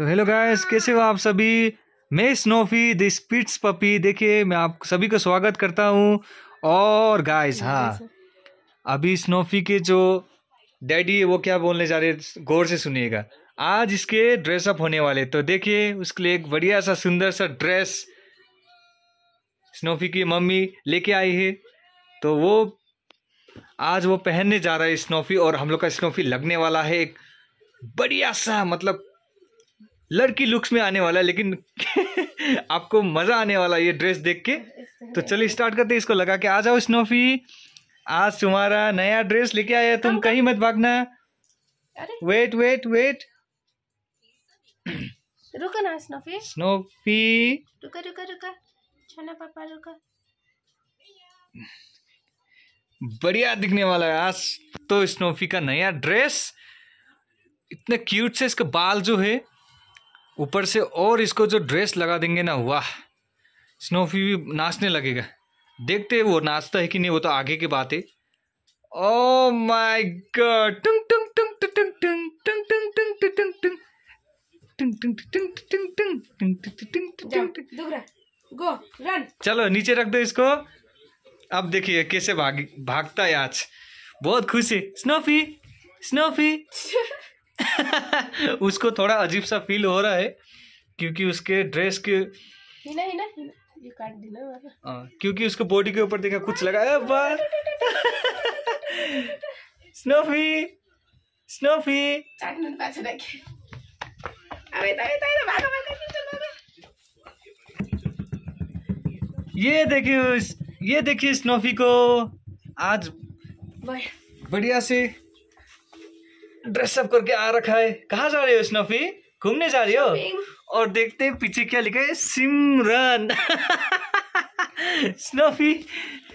so hello guys कैसे हो आप सभी मैं स्नोफी द स्पीड्स पपी देखिए मैं आप सभी का स्वागत करता हूँ और गाइस हाँ अभी स्नोफी के जो डैडी है वो क्या बोलने जा रहे गौर से सुनिएगा आज इसके ड्रेसअप होने वाले तो देखिए उसके लिए एक बढ़िया सा सुंदर सा ड्रेस स्नोफी की मम्मी लेके आई है तो वो आज वो पहनने जा रहा है स्नोफी और हम लोग का स्नोफी लगने वाला है एक बढ़िया सा मतलब लड़की लुक्स में आने वाला है लेकिन आपको मज़ा आने वाला ये ड्रेस देख के तो चलिए स्टार्ट करते हैं इसको लगा के आ जाओ स्नोफी आज तुम्हारा नया ड्रेस लेके आया तुम हाँ, कहीं मत भागना वेट वेट वेट रुको ना स्नोफी स्नोफी रुका रुका रुका छोना पापा रुका बढ़िया दिखने वाला है आज तो स्नोफी का नया ड्रेस इतने क्यूट से इसका बाल जो है ऊपर से और इसको जो ड्रेस लगा देंगे ना वाह स्नोफी भी नाचने लगेगा देखते हैं वो नाचता है कि नहीं वो तो आगे की बात है ओ माय गॉड चलो नीचे रख दो इसको अब देखिए कैसे भाग भागता है आज बहुत खुशी स्नोफी स्नोफी उसको थोड़ा अजीब सा फील हो रहा है क्योंकि उसके ड्रेस के हाँ, क्योंकि उसको बॉडी के ऊपर देखा कुछ लगा स्नोफी स्नोफी ये देखिए ये देखिए स्नोफी को आज बढ़िया से ड्रेसअप करके आ रखा है कहाँ जा रहे हो स्नोफी घूमने जा रहे हो और देखते हैं पीछे क्या लिखा है सिमरन स्नोफी